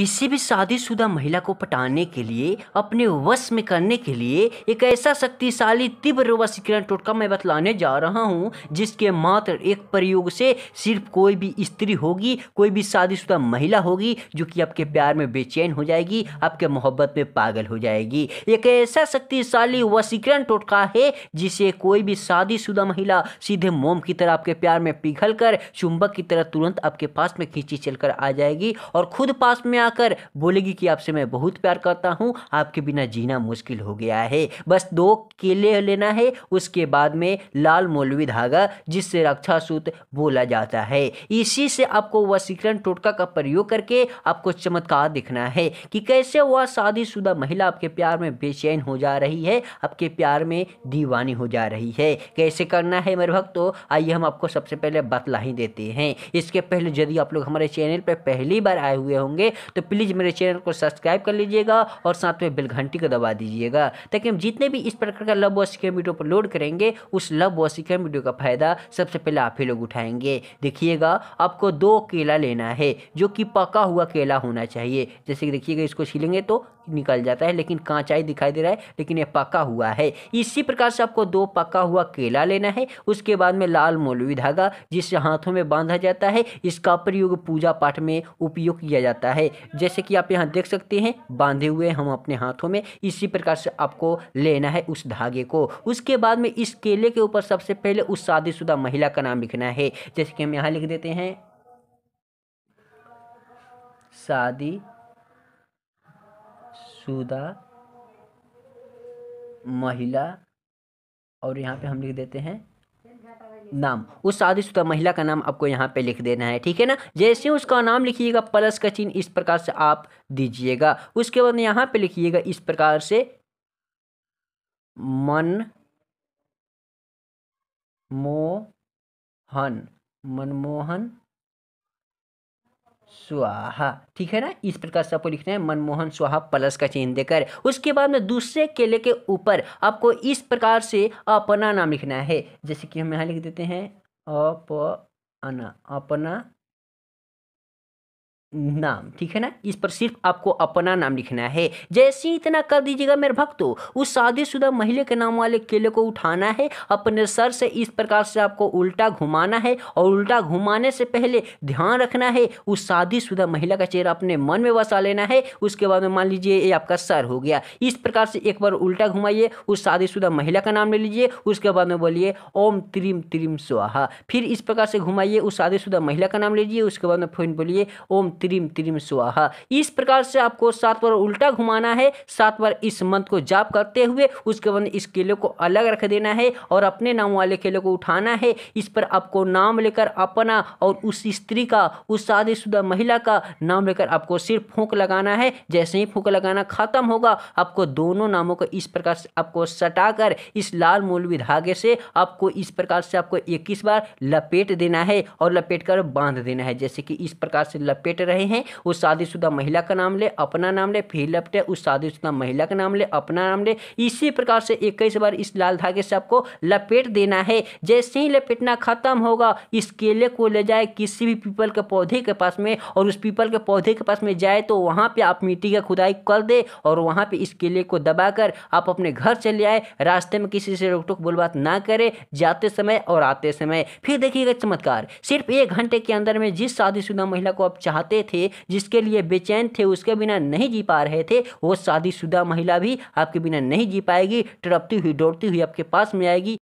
किसी भी शादीशुदा महिला को पटाने के लिए अपने वश में करने के लिए एक ऐसा शक्तिशाली तीव्र वशीकरण टोटका मैं बतलाने जा रहा हूँ जिसके मात्र एक प्रयोग से सिर्फ कोई भी स्त्री होगी कोई भी शादीशुदा महिला होगी जो कि आपके प्यार में बेचैन हो जाएगी आपके मोहब्बत में पागल हो जाएगी एक ऐसा शक्तिशाली वशीकरण टोटका है जिसे कोई भी शादीशुदा महिला सीधे मोम की तरह आपके प्यार में पिघल कर चुंबक की तरह तुरंत आपके पास में खींची चलकर आ जाएगी और खुद पास में आ आकर बोलेगी कि आपसे मैं बहुत प्यार करता हूँ आपके बिना जीना मुश्किल हो गया है बस दो केले लेना है उसके बाद में लाल मौलवी धागा जिससे रक्षा सूत्र बोला जाता है इसी से आपको वसीकरण टोटका का प्रयोग करके आपको चमत्कार दिखना है कि कैसे वह शादीशुदा महिला आपके प्यार में बेचैन हो जा रही है आपके प्यार में दीवानी हो जा रही है कैसे करना है मेरे भक्तों तो आइए हम आपको सबसे पहले बतला ही देते हैं इसके पहले यदि आप लोग हमारे चैनल पर पहली बार आए हुए होंगे तो प्लीज़ मेरे चैनल को सब्सक्राइब कर लीजिएगा और साथ में घंटी को दबा दीजिएगा ताकि हम जितने भी इस प्रकार का love wash video video upload करेंगे उस लव वॉश वीडियो का फ़ायदा सबसे पहले आप ही लोग उठाएंगे देखिएगा आपको दो केला लेना है जो कि पका हुआ केला होना चाहिए जैसे कि देखिएगा इसको छीलेंगे तो निकल जाता है लेकिन कांचाई दिखाई दे रहा है लेकिन ये पका हुआ है इसी प्रकार से आपको दो पका हुआ केला लेना है उसके बाद में लाल मौलवी धागा जिसे हाथों में बांधा जाता है इसका प्रयोग पूजा पाठ में उपयोग किया जाता है जैसे कि आप यहाँ देख सकते हैं बांधे हुए हम अपने हाथों में इसी प्रकार से आपको लेना है उस धागे को उसके बाद में इस केले के ऊपर सबसे पहले उस शादीशुदा महिला का नाम लिखना है जैसे कि हम यहाँ लिख देते हैं शादी शुदा महिला और यहाँ पे हम लिख देते हैं नाम उस शादीशुदा महिला का नाम आपको यहाँ पे लिख देना है ठीक है ना जैसे उसका नाम लिखिएगा प्लस का चिन्ह इस प्रकार से आप दीजिएगा उसके बाद यहाँ पे लिखिएगा इस प्रकार से मन मोहन मनमोहन स्वाहा ठीक है ना इस प्रकार से आपको लिखना है मनमोहन स्वाहा प्लस का चिन्ह देकर उसके बाद में दूसरे केले के ऊपर आपको इस प्रकार से अपना नाम लिखना है जैसे कि हम यहाँ लिख देते हैं अपना अपना नाम ठीक है ना इस पर सिर्फ आपको अपना नाम लिखना है जैसे ही इतना कर दीजिएगा मेरे भक्तों उस शादीशुदा महिला के नाम वाले केले को उठाना है अपने सर से इस प्रकार से आपको उल्टा घुमाना है और उल्टा घुमाने से पहले ध्यान रखना है उस शादीशुदा महिला का चेहरा अपने मन में बसा लेना है उसके बाद में मान लीजिए ये आपका सर हो गया इस प्रकार से एक बार उल्टा घुमाइए उस शादीशुदा महिला का नाम ले लीजिए उसके बाद में बोलिए ओम त्रिम त्रिम स्वाहा फिर इस प्रकार से घुमाइए उस शादीशुदा महिला का नाम लीजिए उसके बाद में फिर बोलिए ओम त्रिम त्रिम स्वाहा इस प्रकार से आपको सात बार उल्टा घुमाना है सात बार इस मंत्र को जाप करते हुए उसके बाद इस केले को अलग रख देना है और अपने नाम वाले केले को उठाना है इस पर आपको नाम लेकर अपना और उस स्त्री का उस शादीशुदा महिला का नाम लेकर आपको सिर्फ फूंक लगाना है जैसे ही फूंक लगाना खत्म होगा आपको दोनों नामों को इस प्रकार से आपको सटाकर इस लाल मूलवी धागे से आपको इस प्रकार से आपको इक्कीस बार लपेट देना है और लपेट कर बांध देना है जैसे कि इस प्रकार से लपेट रहे हैं उस शादीशुदा महिला का नाम ले अपना नाम ले फिर लेफ्ट है उस शादीशुदा महिला का नाम ले अपना नाम ले इसी प्रकार से इक्कीस बार इस लाल धागे से आपको लपेट देना है जैसे ही लपेटना खत्म होगा इस केले को ले जाए किसी भी पीपल के पौधे के पास में और उस पीपल के पौधे के पास में जाए तो वहाँ पर आप मिट्टी का खुदाई कर दे और वहाँ पर इस केले को दबाकर आप अपने घर चले आए रास्ते में किसी से रोक टोक बोलबात ना करें जाते समय और आते समय फिर देखिएगा चमत्कार सिर्फ एक घंटे के अंदर में जिस शादीशुदा महिला को आप चाहते थे जिसके लिए बेचैन थे उसके बिना नहीं जी पा रहे थे वो शादीशुदा महिला भी आपके बिना नहीं जी पाएगी तड़पती हुई दौड़ती हुई आपके पास में आएगी